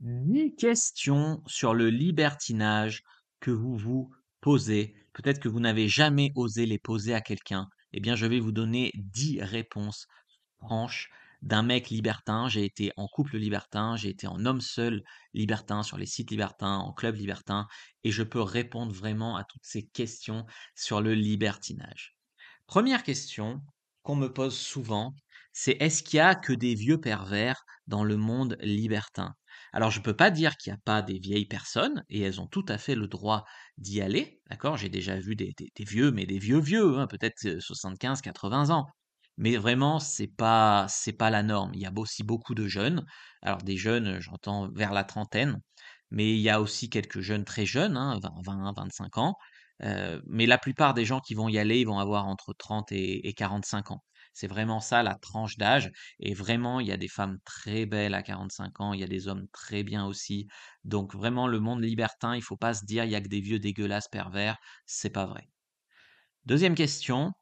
ni questions sur le libertinage que vous vous posez. Peut-être que vous n'avez jamais osé les poser à quelqu'un. Eh bien, je vais vous donner 10 réponses franches d'un mec libertin. J'ai été en couple libertin, j'ai été en homme seul libertin, sur les sites libertins, en club libertin, et je peux répondre vraiment à toutes ces questions sur le libertinage. Première question qu'on me pose souvent, c'est est-ce qu'il y a que des vieux pervers dans le monde libertin alors je ne peux pas dire qu'il n'y a pas des vieilles personnes, et elles ont tout à fait le droit d'y aller, d'accord J'ai déjà vu des, vieux, mais des vieux vieux, hein, peut-être 75, euh, 80 ans. Mais vraiment, c'est pas pas la norme. Il y a aussi beaucoup de jeunes. Alors des jeunes, euh, j'entends vers la trentaine, mais il y a aussi quelques jeunes très jeunes, 20, hein, 25 ans. Euh, mais la plupart des gens qui vont y aller, ils vont avoir entre 30 et 45 ans. C'est vraiment ça la tranche d'âge. Et vraiment, il y a des femmes très belles à 45 ans, il y a des hommes très bien aussi. Donc vraiment, le monde libertin, il faut pas se dire il y a que des vieux dégueulasses pervers. C'est pas vrai. Deuxième question.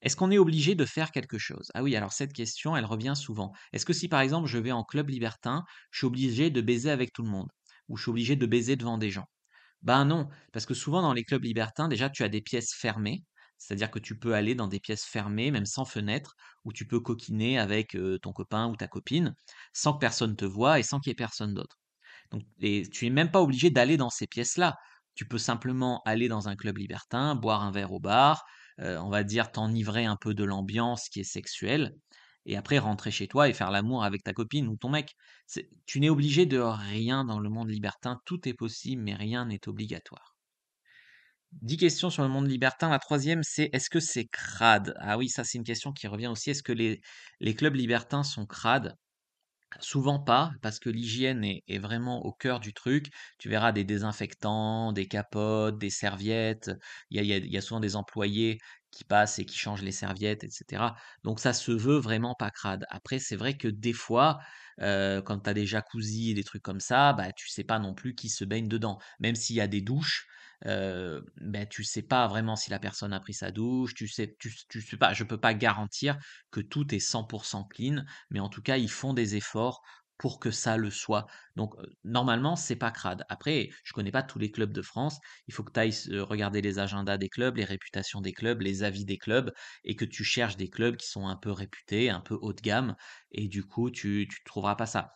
Est-ce qu'on est obligé de faire quelque chose Ah oui, alors cette question, elle revient souvent. Est-ce que si par exemple je vais en club libertin, je suis obligé de baiser avec tout le monde Ou je suis obligé de baiser devant des gens Ben non, parce que souvent dans les clubs libertins, déjà tu as des pièces fermées, c'est-à-dire que tu peux aller dans des pièces fermées, même sans fenêtre, où tu peux coquiner avec ton copain ou ta copine, sans que personne te voie et sans qu'il y ait personne d'autre. Donc, et tu n'es même pas obligé d'aller dans ces pièces-là. Tu peux simplement aller dans un club libertin, boire un verre au bar, on va dire t'enivrer un peu de l'ambiance qui est sexuelle, et après rentrer chez toi et faire l'amour avec ta copine ou ton mec. Tu n'es obligé de rien dans le monde libertin, tout est possible, mais rien n'est obligatoire. 10 questions sur le monde libertin. La troisième, c'est est-ce que c'est crade Ah oui, ça c'est une question qui revient aussi. Est-ce que les, clubs libertins sont crades Souvent pas, parce que l'hygiène est, vraiment au cœur du truc. Tu verras des désinfectants, des capotes, des serviettes. Il y a, souvent des employés qui passent et qui changent les serviettes, etc. Donc ça se veut vraiment pas crade. Après, c'est vrai que des fois, euh, quand tu as des jacuzzis et des trucs comme ça, bah, tu sais pas non plus qui se baigne dedans. Même s'il y a des douches, tu ben, bah, tu sais pas vraiment si la personne a pris sa douche, tu sais, tu, sais pas, je peux pas garantir que tout est 100% clean, mais en tout cas, ils font des efforts pour que ça le soit. Donc normalement, c'est pas crade. Après, je connais pas tous les clubs de France, il faut que tu ailles regarder les agendas des clubs, les réputations des clubs, les avis des clubs et que tu cherches des clubs qui sont un peu réputés, un peu haut de gamme et du coup, tu tu trouveras pas ça.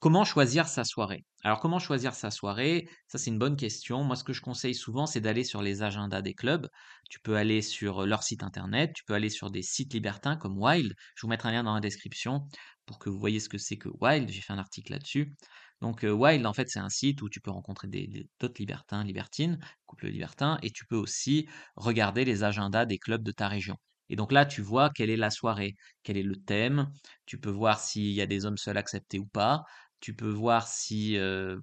Comment choisir mmh. sa soirée Alors comment choisir sa soirée Ça c'est une bonne question. Moi ce que je conseille souvent c'est d'aller sur les agendas des clubs. Tu peux aller sur euh, leur site internet, tu peux aller sur des sites libertins comme Wild. Je vous mettrai un lien dans la description pour que vous voyez ce que c'est que Wild. J'ai fait un article là-dessus. Donc euh, Wild, en fait, c'est un site où tu peux rencontrer d'autres libertins, libertines, couples libertins, et tu peux aussi regarder les agendas des clubs de ta région. Et donc là, tu vois quelle est la soirée, quel est le thème, tu peux voir s'il y a des hommes seuls acceptés ou pas, tu peux voir si,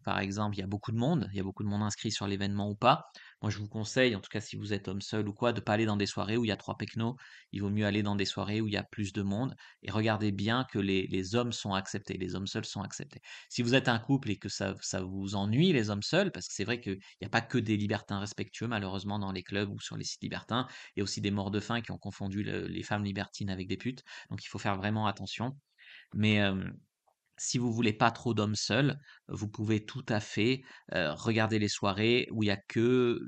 par exemple, il y a beaucoup de monde, il y a beaucoup de monde inscrit sur l'événement ou pas. Moi, je vous conseille, en tout cas si vous êtes homme seul ou quoi, de ne pas aller dans des soirées où il y a trois pecnos. Il vaut mieux aller dans des soirées où il y a plus de monde. Et regardez bien que les, hommes sont acceptés, les hommes seuls sont acceptés. Si vous êtes un couple et que ça, vous ennuie, les hommes seuls, parce que c'est vrai qu'il n'y a pas que des libertins respectueux, malheureusement, dans les clubs ou sur les sites libertins. Il y a aussi des morts de faim qui ont confondu les femmes libertines avec des putes. Donc, il faut faire vraiment attention. Mais si vous voulez pas trop d'hommes seuls, vous pouvez tout à fait regarder les soirées où il y a que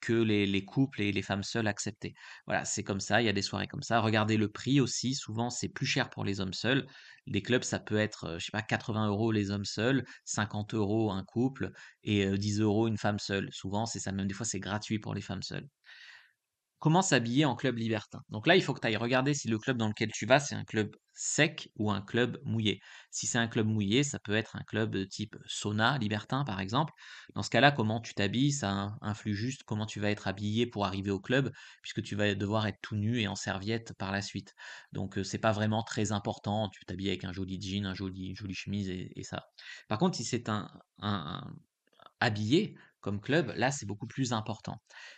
que les, couples et les femmes seules acceptées. Voilà, c'est comme ça, il y a des soirées comme ça. Regardez le prix aussi, souvent c'est plus cher pour les hommes seuls. Les clubs, ça peut être, je sais pas, 80 euros les hommes seuls, 50 euros un couple et 10 euros une femme seule. Souvent, c'est ça, même des fois c'est gratuit pour les femmes seules comment s'habiller en club libertin. Donc là, il faut que tu ailles regarder si le club dans lequel tu vas, c'est un club sec ou un club mouillé. Si c'est un club mouillé, ça peut être un club de euh, type sauna libertin, par exemple. Dans ce cas-là, comment tu t'habilles, ça influe juste comment tu vas être habillé pour arriver au club, puisque tu vas devoir être tout nu et en serviette par la suite. Donc euh, c'est pas vraiment très important, tu t'habilles avec un joli jean, un joli, une jolie chemise et, ça. Par contre, si c'est un habillé, comme club, là, c'est beaucoup plus important.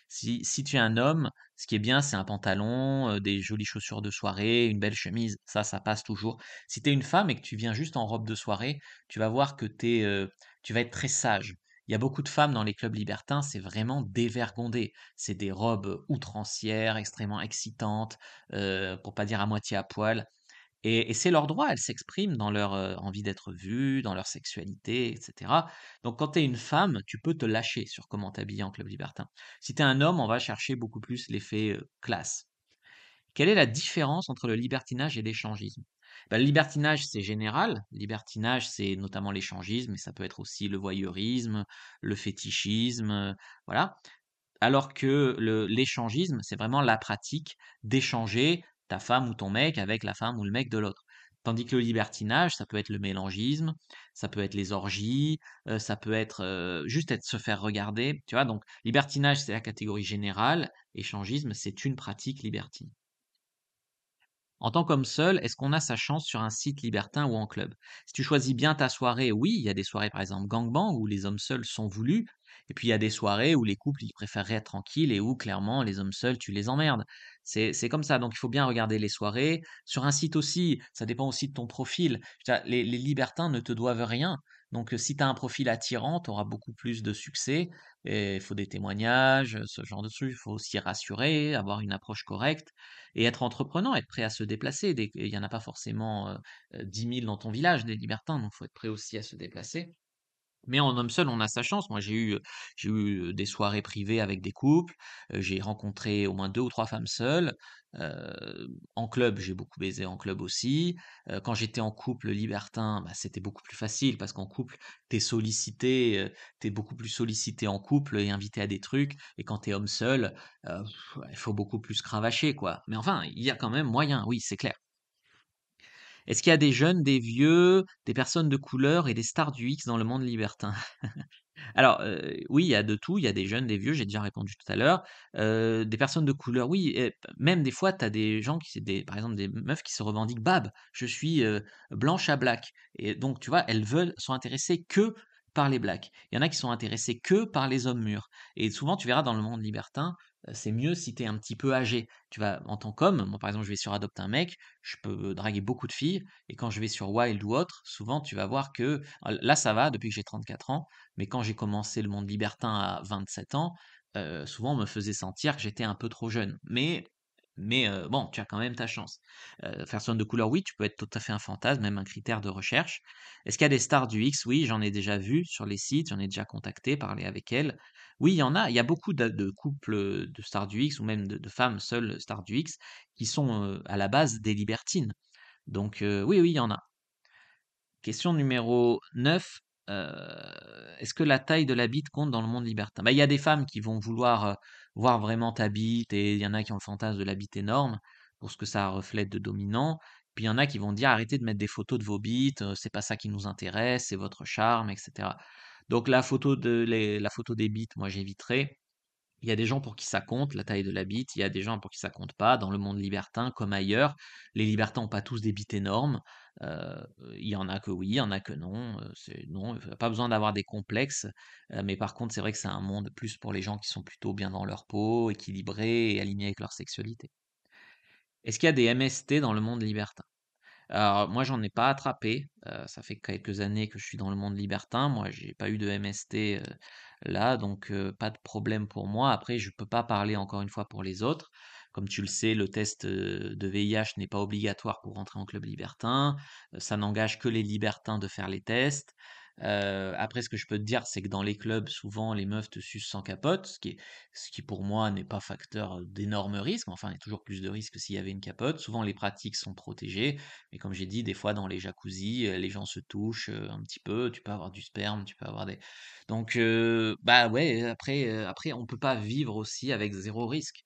Si, si tu es un homme, ce qui est bien, c'est un pantalon, euh, des jolies chaussures de soirée, une belle chemise, ça, ça passe toujours. Si tu es une femme et que tu viens juste en robe de soirée, tu vas voir que tu euh, vas être très sage. Il y a beaucoup de femmes dans les clubs libertins, c'est vraiment dévergondé. C'est des robes outrancières, extrêmement excitantes, euh, pour pas dire à moitié à poil. Et, c'est leur droit, elles s'expriment dans leur envie d'être vues, dans leur sexualité, etc. Donc quand tu es une femme, tu peux te lâcher sur comment t'habiller en club libertin. Si tu es un homme, on va chercher beaucoup plus l'effet classe. Quelle est la différence entre le libertinage et l'échangisme bah, Le libertinage, c'est général. Le libertinage, c'est notamment l'échangisme, mais ça peut être aussi le voyeurisme, le fétichisme, voilà alors que l'échangisme, c'est vraiment la pratique d'échanger ta femme ou ton mec avec la femme ou le mec de l'autre. Tandis que le libertinage, ça peut être le mélangisme, ça peut être les orgies, euh, ça peut être euh, juste être se faire regarder. Tu vois, donc libertinage, c'est la catégorie générale, échangisme, c'est une pratique libertine. En tant qu'homme seul, est-ce qu'on a sa chance sur un site libertin ou en club Si tu choisis bien ta soirée, oui, il y a des soirées par exemple gangbang où les hommes seuls sont voulus, et puis il y a des soirées où les couples ils préféreraient être tranquilles et où clairement les hommes seuls tu les emmerdes. C'est comme ça, donc il faut bien regarder les soirées. Sur un site aussi, ça dépend aussi de ton profil. les libertins ne te doivent rien. Donc, si tu as un profil attirant, tu auras beaucoup plus de succès. Il faut des témoignages, ce genre de trucs. Il faut aussi rassurer, avoir une approche correcte et être entreprenant, être prêt à se déplacer. Il n'y en a pas forcément 10 000 dans ton village, des libertins, donc il faut être prêt aussi à se déplacer. Mais en homme seul, on a sa chance. Moi, j'ai eu, j'ai eu des soirées privées avec des couples. J'ai rencontré au moins deux ou trois femmes seules. en club, j'ai beaucoup baisé en club aussi. quand j'étais en couple libertin, bah, c'était beaucoup plus facile parce qu'en couple, t'es sollicité, t'es beaucoup plus sollicité en couple et invité à des trucs. Et quand t'es homme seul, il faut beaucoup plus cravacher, quoi. Mais enfin, il y a quand même moyen, oui, c'est clair. Est-ce qu'il y a des jeunes, des vieux, des personnes de couleur et des stars du X dans le monde libertin Alors, oui, il y a de tout. Il y a des jeunes, des vieux, j'ai déjà répondu tout à l'heure. des personnes de couleur, oui. même des fois, tu as des gens, qui, des, par exemple, des meufs qui se revendiquent Bab, je suis blanche à black. Et donc, tu vois, elles veulent, sont intéressées que par les blacks. Il y en a qui sont intéressés que par les hommes mûrs. Et souvent, tu verras dans le monde libertin, euh, c'est mieux si tu es un petit peu âgé. Tu vas, en tant qu'homme, moi par exemple, je vais sur Adopte un mec, je peux euh, draguer beaucoup de filles, et quand je vais sur Wild ou autre, souvent tu vas voir que, euh, là ça va depuis que j'ai 34 ans, mais quand j'ai commencé le monde libertin à 27 ans, souvent on me faisait sentir que j'étais un peu trop jeune. Mais mais bon, tu as quand même ta chance. Personne de couleur, oui, tu peux être tout à fait un fantasme, même un critère de recherche. Est-ce qu'il y a des stars du X Oui, j'en ai déjà vu sur les sites, j'en ai déjà contacté, parlé avec elles. Oui, il y en a. Il y a beaucoup de, couples de stars du X, ou même de, femmes seules stars du X, qui sont à la base des libertines. Donc oui, oui, il y en a. Question numéro 9. Euh, est-ce que la taille de la bite compte dans le monde libertin bah, Il y a des femmes qui vont vouloir euh, voir vraiment ta bite, et il y en a qui ont le fantasme de la bite énorme, pour ce que ça reflète de dominant. Puis il y en a qui vont dire arrêtez de mettre des photos de vos bites, euh, c'est pas ça qui nous intéresse, c'est votre charme, etc. Donc la photo, de la photo des bites, moi j'éviterai il y a des gens pour qui ça compte, la taille de la bite, il y a des gens pour qui ça compte pas. Dans le monde libertin, comme ailleurs, les libertins n'ont pas tous des bites énormes. Euh, il y en a que oui, il y en a que non. Euh, non, a pas besoin d'avoir des complexes. Euh, mais par contre, c'est vrai que c'est un monde plus pour les gens qui sont plutôt bien dans leur peau, équilibrés et alignés avec leur sexualité. Est-ce qu'il y a des MST dans le monde libertin alors, moi, j'en ai pas attrapé. ça fait quelques années que je suis dans le monde libertin. Moi, j'ai pas eu de MST là, donc pas de problème pour moi. Après, je peux pas parler encore une fois pour les autres. Comme tu le sais, le test de VIH n'est pas obligatoire pour rentrer en club libertin. Ça n'engage que les libertins de faire les tests après, ce que je peux te dire, c'est que dans les clubs, souvent, les meufs te sucent sans capote, ce qui, est, ce qui pour moi n'est pas facteur d'énorme risque. Enfin, il y a toujours plus de risques s'il y avait une capote. Souvent, les pratiques sont protégées. Mais comme j'ai dit, des fois, dans les jacuzzis, les gens se touchent un petit peu. Tu peux avoir du sperme, tu peux avoir des. Donc, bah ouais, après, après, on peut pas vivre aussi avec zéro risque.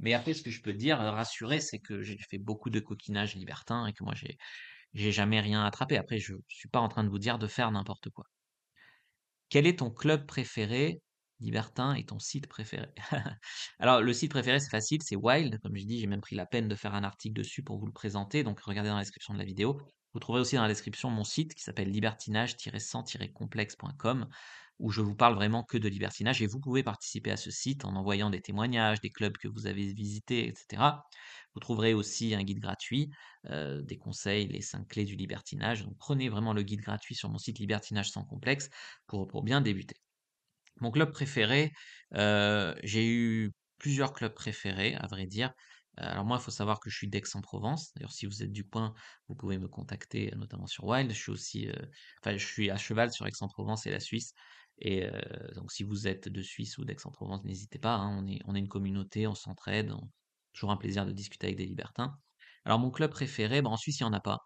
Mais après, ce que je peux te dire, rassurer, c'est que j'ai fait beaucoup de coquinage libertin et que moi, j'ai j'ai jamais rien attrapé. Après, je suis pas en train de vous dire de faire n'importe quoi. Quel est ton club préféré, Libertin, et ton site préféré Alors, le site préféré, c'est facile, c'est Wild. Comme je dis, j'ai même pris la peine de faire un article dessus pour vous le présenter. Donc, regardez dans la description de la vidéo. Vous trouverez aussi dans la description mon site qui s'appelle libertinage-100-complexe.com où je vous parle vraiment que de libertinage et vous pouvez participer à ce site en envoyant des témoignages, des clubs que vous avez visités, etc. Vous trouverez aussi un guide gratuit, euh, des conseils, les cinq clés du libertinage. Donc prenez vraiment le guide gratuit sur mon site Libertinage sans complexe pour, bien débuter. Mon club préféré, euh, j'ai eu plusieurs clubs préférés, à vrai dire. Euh, alors moi, il faut savoir que je suis d'Aix-en-Provence. D'ailleurs, si vous êtes du coin, vous pouvez me contacter, notamment sur Wild. Je suis aussi, enfin, je suis à cheval sur Aix-en-Provence et la Suisse. Et donc, si vous êtes de Suisse ou d'Aix-en-Provence, n'hésitez pas. Hein. on, est, on est une communauté, on s'entraide, Toujours un plaisir de discuter avec des libertins. Alors mon club préféré, bah, en Suisse, il n'y en a pas.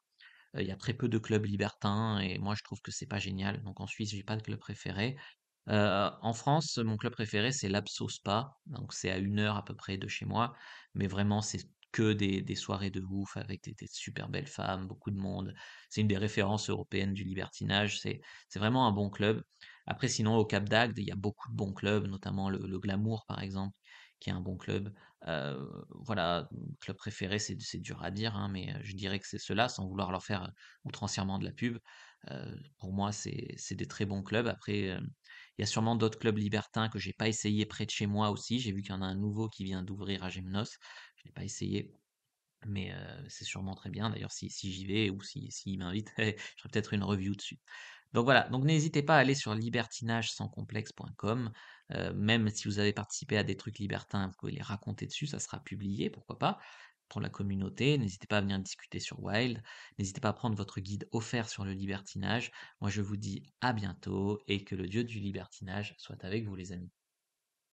Euh, il y a très peu de clubs libertins et moi je trouve que c'est pas génial. Donc en Suisse, j'ai pas de club préféré. Euh, en France, mon club préféré, c'est l'Abso Spa. Donc, c'est à une heure à peu près de chez moi. Mais vraiment, c'est que des, soirées de ouf avec des, super belles femmes, beaucoup de monde. C'est une des références européennes du libertinage. C'est, c'est vraiment un bon club. Après, sinon, au Cap d'Agde, il y a beaucoup de bons clubs, notamment le Glamour, par exemple, qui est un bon club. Euh, voilà, club préféré, c'est dur à dire, hein, mais euh, je dirais que c'est cela sans vouloir leur faire euh, outrancièrement de la pub. pour moi, c'est des très bons clubs. Après, il y a sûrement d'autres clubs libertins que j'ai pas essayé près de chez moi aussi. J'ai vu qu'il y en a un nouveau qui vient d'ouvrir à Gemnos. Je n'ai pas essayé, mais c'est sûrement très bien. D'ailleurs, si, j'y vais ou si, si m'invite, je ferai peut-être une review dessus. Donc voilà, donc n'hésitez pas à aller sur libertinage sans complexe.com euh, même si vous avez participé à des trucs libertins, vous pouvez les raconter dessus, ça sera publié, pourquoi pas, pour la communauté. N'hésitez pas à venir discuter sur Wild. N'hésitez pas à prendre votre guide offert sur le libertinage. Moi, je vous dis à bientôt et que le dieu du libertinage soit avec vous, les amis.